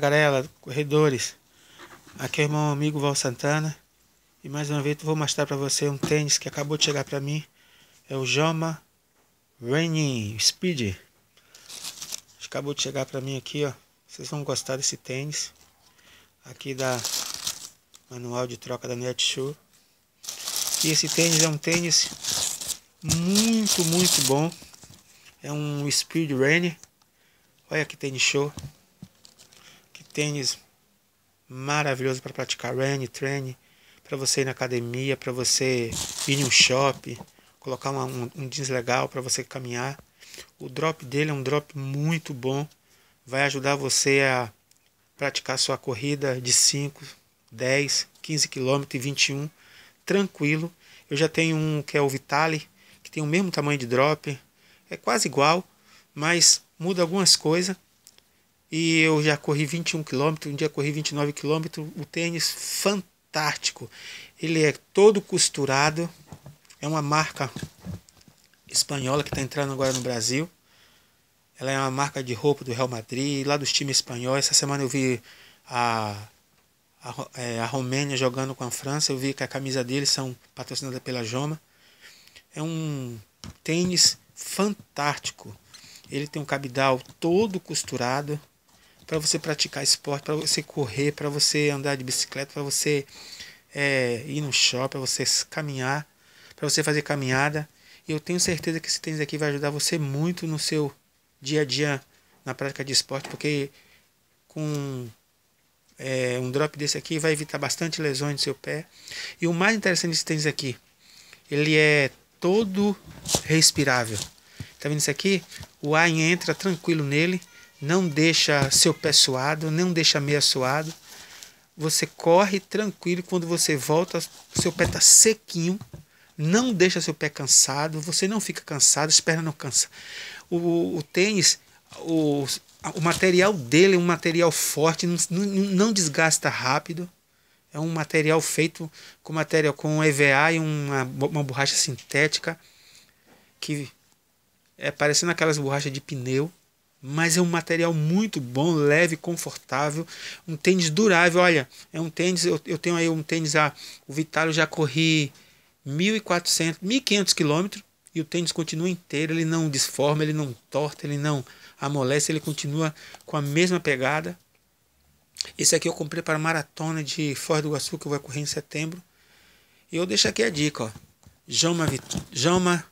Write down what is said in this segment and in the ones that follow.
Garela, Corredores. Aqui é o irmão amigo Val Santana. E mais uma vez eu vou mostrar para você um tênis que acabou de chegar para mim. É o Joma Rainy Speed. Acabou de chegar para mim aqui, ó. Vocês vão gostar desse tênis. Aqui da manual de troca da Netshoe. E esse tênis é um tênis muito, muito bom. É um Speed Rainy. Olha que tênis show tênis maravilhoso para praticar run, train, para você ir na academia, para você ir em um shopping, colocar uma, um, um jeans legal para você caminhar. O drop dele é um drop muito bom, vai ajudar você a praticar sua corrida de 5, 10, 15 km e 21 tranquilo. Eu já tenho um que é o Vitali, que tem o mesmo tamanho de drop, é quase igual, mas muda algumas coisas e eu já corri 21 km, um dia corri 29 km, o tênis fantástico. Ele é todo costurado, é uma marca espanhola que está entrando agora no Brasil. Ela é uma marca de roupa do Real Madrid, lá dos times espanhóis. Essa semana eu vi a, a, é, a Romênia jogando com a França. Eu vi que a camisa deles são patrocinada pela Joma. É um tênis fantástico. Ele tem um cabidal todo costurado, para você praticar esporte, para você correr, para você andar de bicicleta, para você é, ir no shopping, para você caminhar, para você fazer caminhada. E eu tenho certeza que esse tênis aqui vai ajudar você muito no seu dia a dia na prática de esporte, porque com é, um drop desse aqui vai evitar bastante lesões no seu pé. E o mais interessante desse tênis aqui, ele é todo respirável. Tá vendo isso aqui? O ar entra tranquilo nele não deixa seu pé suado, não deixa meia suado. Você corre tranquilo quando você volta, seu pé está sequinho, não deixa seu pé cansado, você não fica cansado, as pernas não cansam. O, o tênis, o, o material dele é um material forte, não, não desgasta rápido. É um material feito com material com EVA e uma, uma borracha sintética que é parecendo aquelas borrachas de pneu mas é um material muito bom, leve, confortável, um tênis durável. Olha, é um tênis, eu, eu tenho aí um tênis, a, ah, o Vitalo já corri 1.400, 1.500 quilômetros e o tênis continua inteiro, ele não desforma, ele não torta, ele não amolece, ele continua com a mesma pegada. Esse aqui eu comprei para a maratona de Foz do Iguaçu, que eu vou correr em setembro. E eu deixo aqui a dica, ó. Joma, Vit... Joma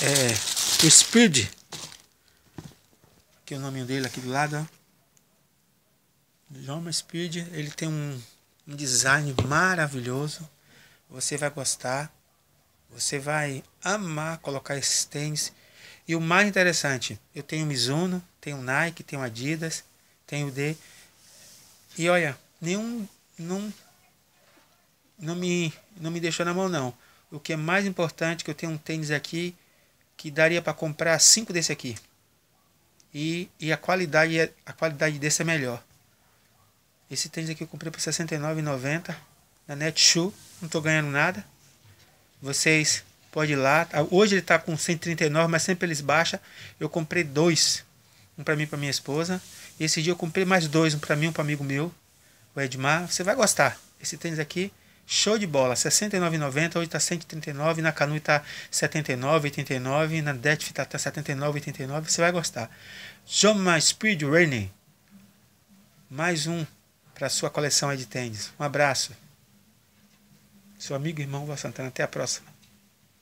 é, o Speed que é o nome dele aqui do lado, ó. Joma Speed, ele tem um, um design maravilhoso. Você vai gostar. Você vai amar colocar esses tênis. E o mais interessante, eu tenho Mizuno, tenho Nike, tenho Adidas, tenho D. E olha, nenhum não não me não me deixou na mão não. O que é mais importante é que eu tenho um tênis aqui que daria para comprar cinco desse aqui e, e a, qualidade, é, a qualidade desse é melhor. Esse tênis aqui eu comprei por R$ 69,90 na Netshoe, não estou ganhando nada. Vocês podem ir lá. Ah, hoje ele está com 139, mas sempre eles baixam. Eu comprei dois, um para mim e para minha esposa. E esse dia eu comprei mais dois, um para mim e um para amigo meu, o Edmar. Você vai gostar. Esse tênis aqui Show de bola, 69,90, hoje está 139, na Canui está 79,89, na Detf está tá 79,89, tá você vai gostar. Joma Speed Running, mais um para sua coleção de tênis. Um abraço. Seu amigo e irmão Val Santana, até a próxima.